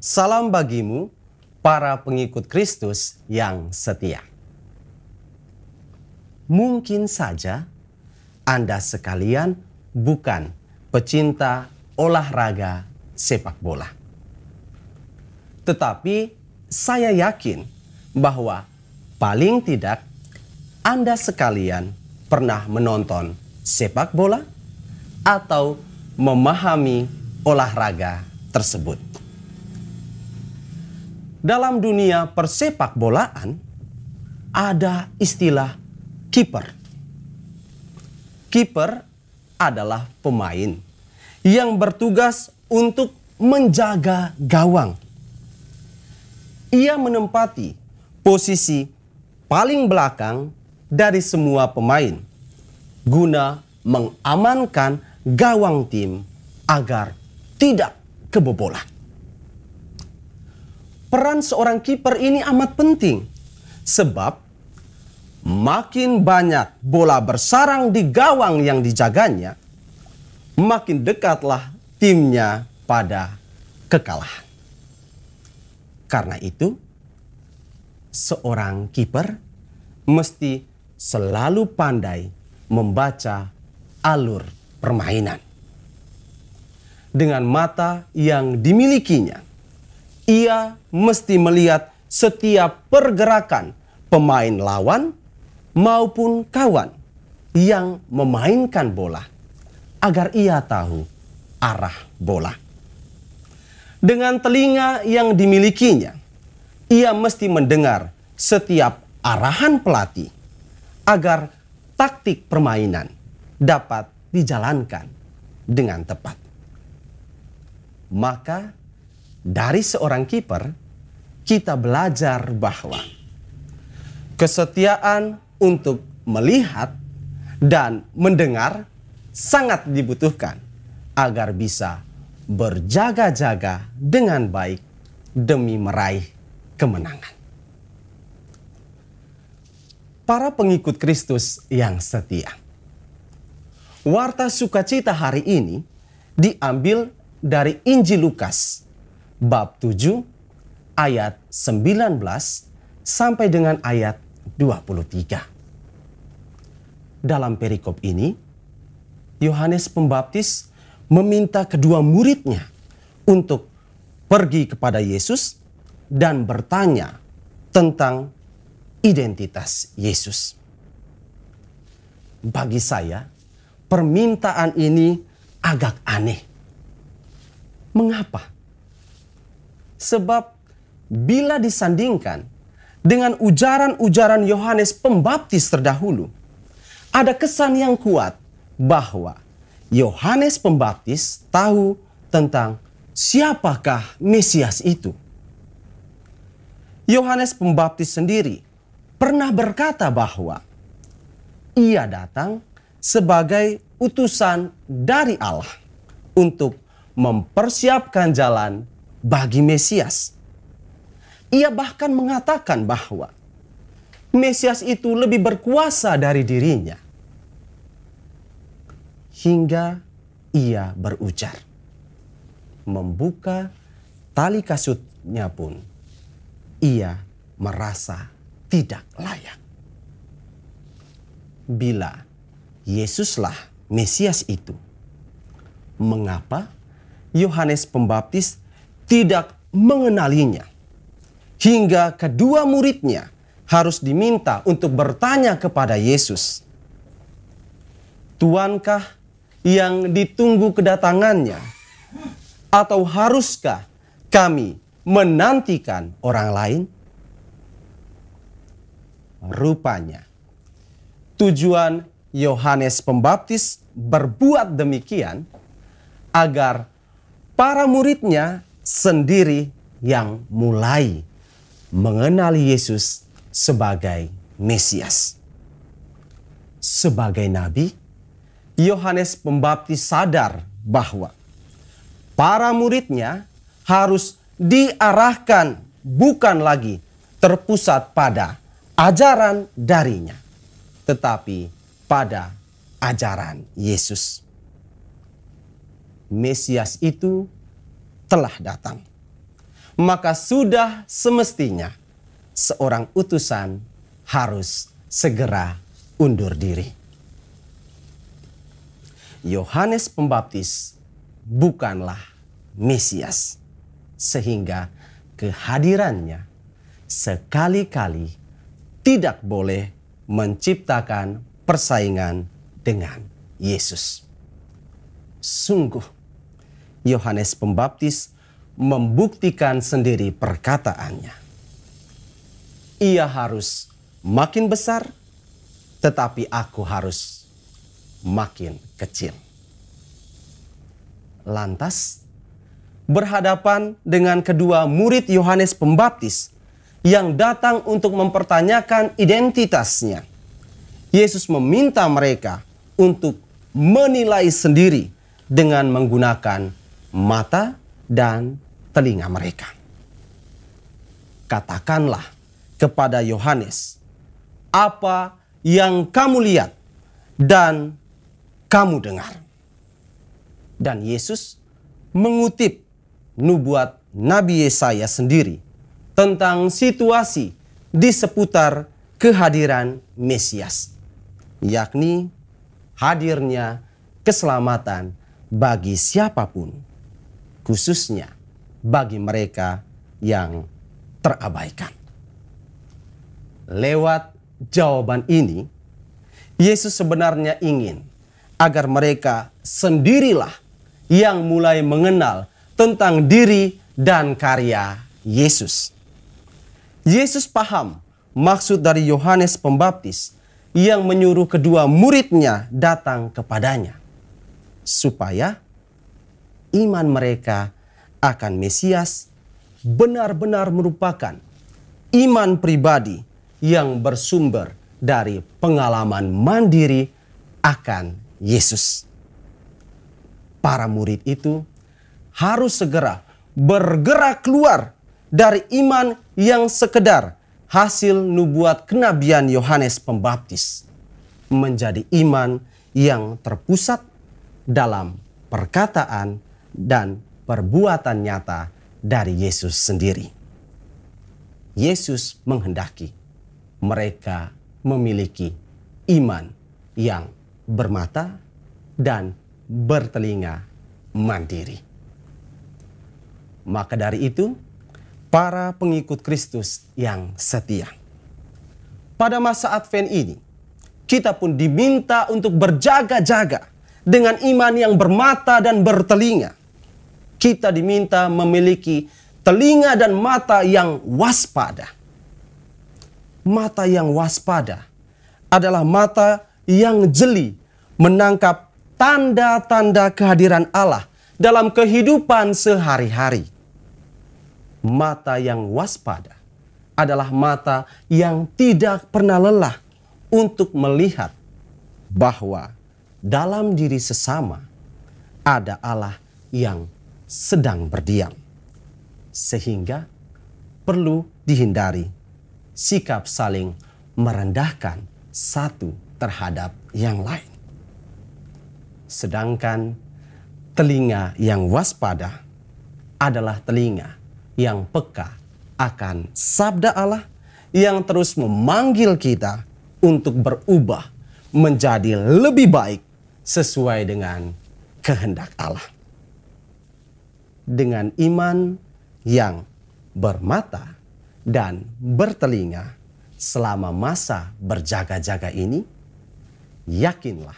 Salam bagimu, para pengikut Kristus yang setia. Mungkin saja Anda sekalian bukan pecinta olahraga sepak bola. Tetapi saya yakin bahwa paling tidak Anda sekalian pernah menonton sepak bola atau memahami olahraga tersebut dalam dunia persepak bolaan ada istilah kiper. Kiper adalah pemain yang bertugas untuk menjaga gawang. Ia menempati posisi paling belakang dari semua pemain guna mengamankan gawang tim agar tidak kebobolan peran seorang kiper ini amat penting. Sebab makin banyak bola bersarang di gawang yang dijaganya, makin dekatlah timnya pada kekalahan. Karena itu, seorang kiper mesti selalu pandai membaca alur permainan. Dengan mata yang dimilikinya, ia mesti melihat setiap pergerakan pemain lawan maupun kawan yang memainkan bola agar ia tahu arah bola. Dengan telinga yang dimilikinya, ia mesti mendengar setiap arahan pelatih agar taktik permainan dapat dijalankan dengan tepat. Maka dari seorang kiper kita belajar bahwa kesetiaan untuk melihat dan mendengar sangat dibutuhkan agar bisa berjaga-jaga dengan baik demi meraih kemenangan. Para pengikut Kristus yang setia. Warta sukacita hari ini diambil dari Injil Lukas bab 7 ayat 19 sampai dengan ayat 23. Dalam perikop ini, Yohanes Pembaptis meminta kedua muridnya untuk pergi kepada Yesus dan bertanya tentang identitas Yesus. Bagi saya, permintaan ini agak aneh. Mengapa? Sebab bila disandingkan dengan ujaran-ujaran Yohanes Pembaptis terdahulu, ada kesan yang kuat bahwa Yohanes Pembaptis tahu tentang siapakah Mesias itu. Yohanes Pembaptis sendiri pernah berkata bahwa ia datang sebagai utusan dari Allah untuk mempersiapkan jalan bagi Mesias. Ia bahkan mengatakan bahwa Mesias itu lebih berkuasa dari dirinya. Hingga ia berujar. Membuka tali kasutnya pun ia merasa tidak layak. Bila Yesuslah Mesias itu, mengapa Yohanes Pembaptis tidak mengenalinya. Hingga kedua muridnya harus diminta untuk bertanya kepada Yesus. Tuankah yang ditunggu kedatangannya? Atau haruskah kami menantikan orang lain? Rupanya, tujuan Yohanes Pembaptis berbuat demikian agar para muridnya sendiri yang mulai mengenali Yesus sebagai Mesias. Sebagai nabi, Yohanes Pembaptis sadar bahwa para muridnya harus diarahkan bukan lagi terpusat pada ajaran darinya, tetapi pada ajaran Yesus. Mesias itu telah datang. Maka sudah semestinya seorang utusan harus segera undur diri. Yohanes Pembaptis bukanlah Mesias, sehingga kehadirannya sekali-kali tidak boleh menciptakan persaingan dengan Yesus. Sungguh, Yohanes Pembaptis membuktikan sendiri perkataannya. Ia harus makin besar, tetapi aku harus makin kecil. Lantas, berhadapan dengan kedua murid Yohanes Pembaptis yang datang untuk mempertanyakan identitasnya. Yesus meminta mereka untuk menilai sendiri dengan menggunakan mata, dan telinga mereka. Katakanlah kepada Yohanes apa yang kamu lihat dan kamu dengar. Dan Yesus mengutip nubuat Nabi Yesaya sendiri tentang situasi di seputar kehadiran Mesias, yakni hadirnya keselamatan bagi siapapun khususnya bagi mereka yang terabaikan. Lewat jawaban ini, Yesus sebenarnya ingin agar mereka sendirilah yang mulai mengenal tentang diri dan karya Yesus. Yesus paham maksud dari Yohanes Pembaptis yang menyuruh kedua muridnya datang kepadanya, supaya iman mereka akan Mesias benar-benar merupakan iman pribadi yang bersumber dari pengalaman mandiri akan Yesus. Para murid itu harus segera bergerak keluar dari iman yang sekedar hasil nubuat kenabian Yohanes Pembaptis menjadi iman yang terpusat dalam perkataan dan perbuatan nyata dari Yesus sendiri. Yesus menghendaki mereka memiliki iman yang bermata dan bertelinga mandiri. Maka dari itu, para pengikut Kristus yang setia. Pada masa Advent ini, kita pun diminta untuk berjaga-jaga dengan iman yang bermata dan bertelinga kita diminta memiliki telinga dan mata yang waspada. Mata yang waspada adalah mata yang jeli menangkap tanda-tanda kehadiran Allah dalam kehidupan sehari-hari. Mata yang waspada adalah mata yang tidak pernah lelah untuk melihat bahwa dalam diri sesama ada Allah yang sedang berdiam. Sehingga perlu dihindari sikap saling merendahkan satu terhadap yang lain. Sedangkan telinga yang waspada adalah telinga yang peka akan sabda Allah yang terus memanggil kita untuk berubah menjadi lebih baik sesuai dengan kehendak Allah dengan iman yang bermata dan bertelinga selama masa berjaga-jaga ini, yakinlah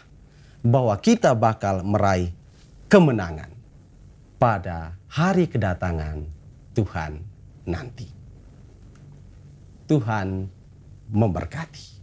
bahwa kita bakal meraih kemenangan pada hari kedatangan Tuhan nanti. Tuhan memberkati.